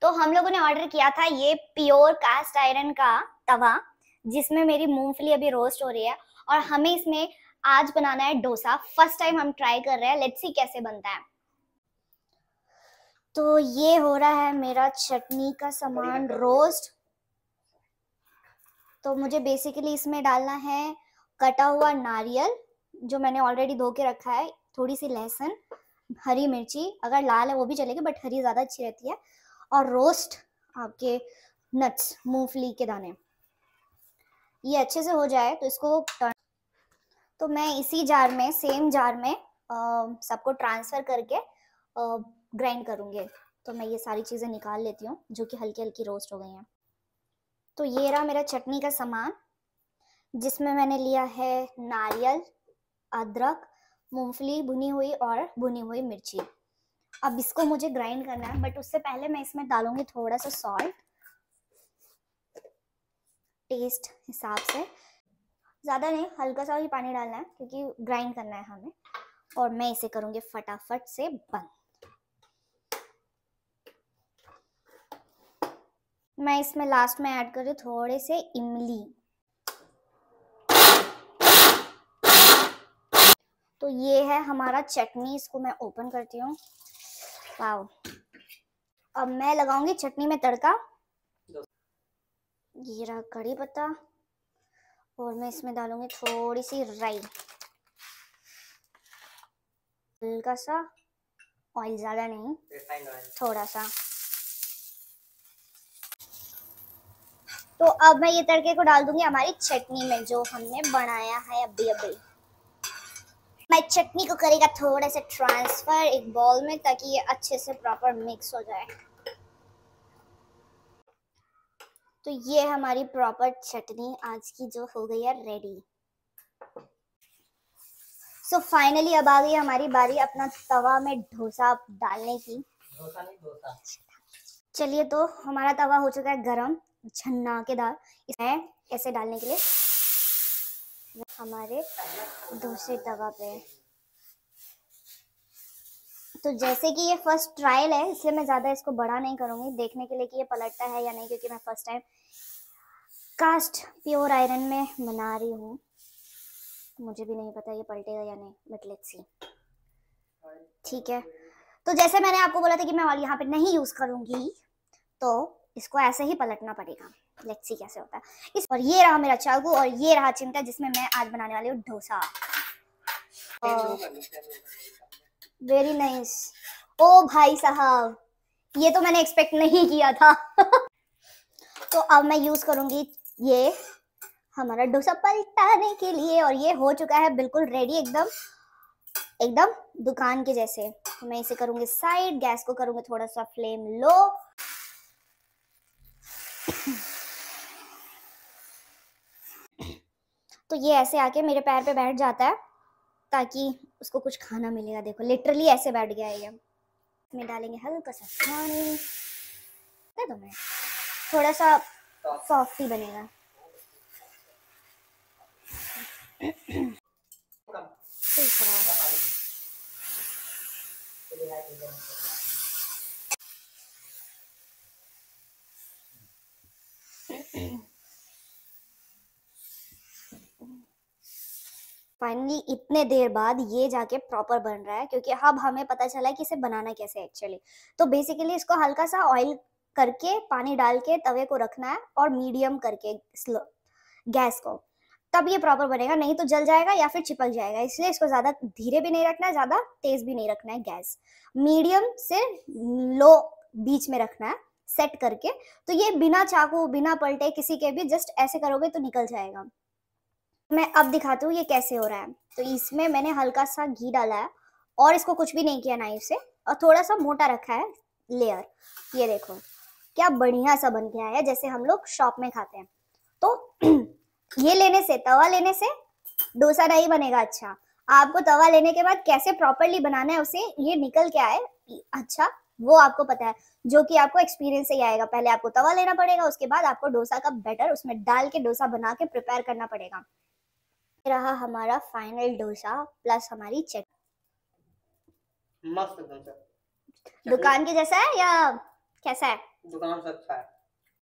तो हम लोगों ने ऑर्डर किया था ये प्योर कास्ट आयरन का तवा जिसमें मेरी मूंगफली अभी रोस्ट हो रही है और हमें इसमें आज बनाना है डोसा फर्स्ट टाइम हम ट्राई कर रहे हैं लेट्स सी कैसे बनता है तो ये हो रहा है मेरा चटनी का सामान रोस्ट तो मुझे बेसिकली इसमें डालना है कटा हुआ नारियल जो मैंने ऑलरेडी धो के रखा है थोड़ी सी लहसुन हरी मिर्ची अगर लाल है वो भी चलेगी बट हरी ज़्यादा अच्छी रहती है और रोस्ट आपके नट्स मूंगफली के दाने ये अच्छे से हो जाए तो इसको टर्न तो मैं इसी जार में सेम जार में सबको ट्रांसफ़र करके ग्राइंड करूंगी तो मैं ये सारी चीज़ें निकाल लेती हूँ जो कि हल्की हल्की रोस्ट हो गई हैं तो ये रहा मेरा चटनी का सामान जिसमें मैंने लिया है नारियल अदरक मूंगफली भुनी हुई और भुनी हुई मिर्ची अब इसको मुझे ग्राइंड करना है बट उससे पहले मैं इसमें डालूंगी थोड़ा सा सॉल्ट टेस्ट हिसाब से ज़्यादा नहीं हल्का सा ही पानी डालना है क्योंकि ग्राइंड करना है हमें और मैं इसे करूँगी फटाफट से बंद मैं इसमें लास्ट में ऐड कर रही थोड़े से इमली तो ये है हमारा चटनी इसको मैं ओपन करती हूँ अब मैं लगाऊंगी चटनी में तड़का ये रहा कड़ी पत्ता और मैं इसमें डालूंगी थोड़ी सी राई हल्का सा ऑयल ज्यादा नहीं थोड़ा सा तो अब मैं ये तड़के को डाल दूंगी हमारी चटनी में जो हमने बनाया है अभी अभी भाई चटनी को करेगा थोड़ा सा ट्रांसफ़र एक बॉल में ताकि ये अच्छे से प्रॉपर मिक्स हो जाए तो ये हमारी प्रॉपर चटनी आज की जो हो गई है रेडी सो so फाइनली अब आ गई हमारी बारी अपना तवा में डोसा डालने की डोसा नहीं चलिए तो हमारा तवा हो चुका है गरम के दाल इसमें ऐसे डालने के लिए हमारे दूसरे दवा पे तो जैसे कि ये फर्स्ट ट्रायल है इसलिए मैं ज़्यादा इसको बड़ा नहीं करूंगी देखने के लिए कि ये पलटता है या नहीं क्योंकि मैं first time cast pure iron में बना रही हूँ मुझे भी नहीं पता ये पलटेगा या नहीं बट लेट्स सी ठीक है तो जैसे मैंने आपको बोला था कि मैं यहाँ पे नहीं यूज़ करूंगी तो इसको ऐसे ही पलटना पड़ेगा लेट्स सी कैसे होता है इस और ये रहा मेरा चाकू और ये रहा चिमटा जिसमें मैं आज बनाने वाली हूँ डोसा वेरी नाइस ओ भाई साहब ये तो मैंने एक्सपेक्ट नहीं किया था तो अब मैं यूज करूंगी ये हमारा डोसा पलटाने के लिए और ये हो चुका है बिल्कुल रेडी एकदम एकदम दुकान के जैसे तो मैं इसे करूंगी साइड गैस को करूंगी थोड़ा सा फ्लेम लो तो ये ऐसे आके मेरे पैर पे बैठ जाता है ताकि उसको कुछ खाना मिलेगा देखो लिटरली ऐसे बैठ गया है ये इसमें डालेंगे हल्का सा पानी कर दो मैं थोड़ा सा सॉफ्ट ही बनेगा ठीक है फाइनली इतने देर बाद ये जाके प्रॉपर बन रहा है क्योंकि अब हमें पता चला है कि इसे बनाना कैसे एक्चुअली तो बेसिकली इसको हल्का सा ऑयल करके पानी डाल के तवे को रखना है और मीडियम करके स्लो गैस को तब ये प्रॉपर बनेगा नहीं तो जल जाएगा या फिर चिपक जाएगा इसलिए इसको ज़्यादा धीरे भी नहीं रखना है ज़्यादा तेज भी नहीं रखना है गैस मीडियम से लो बीच में रखना है सेट करके तो ये बिना चाकू बिना पलटे किसी के भी जस्ट ऐसे करोगे तो निकल जाएगा मैं अब दिखाती हूँ ये कैसे हो रहा है तो इसमें मैंने हल्का सा घी डाला है और इसको कुछ भी नहीं किया नाइफ से और थोड़ा सा मोटा रखा है लेयर ये देखो क्या बढ़िया सा बन गया है जैसे हम लोग शॉप में खाते हैं तो ये लेने से तवा लेने से डोसा नहीं बनेगा अच्छा आपको तवा लेने के बाद कैसे प्रॉपरली बनाना है उसे ये निकल के आए अच्छा वो आपको पता है जो कि आपको एक्सपीरियंस से ही आएगा पहले आपको तवा लेना पड़ेगा उसके बाद आपको डोसा का बैटर उसमें डाल के डोसा बना के प्रिपेयर करना पड़ेगा रहा हमारा फाइनल डोसा प्लस हमारी चट मस्त दुकान के जैसा है या कैसा है दुकान से अच्छा है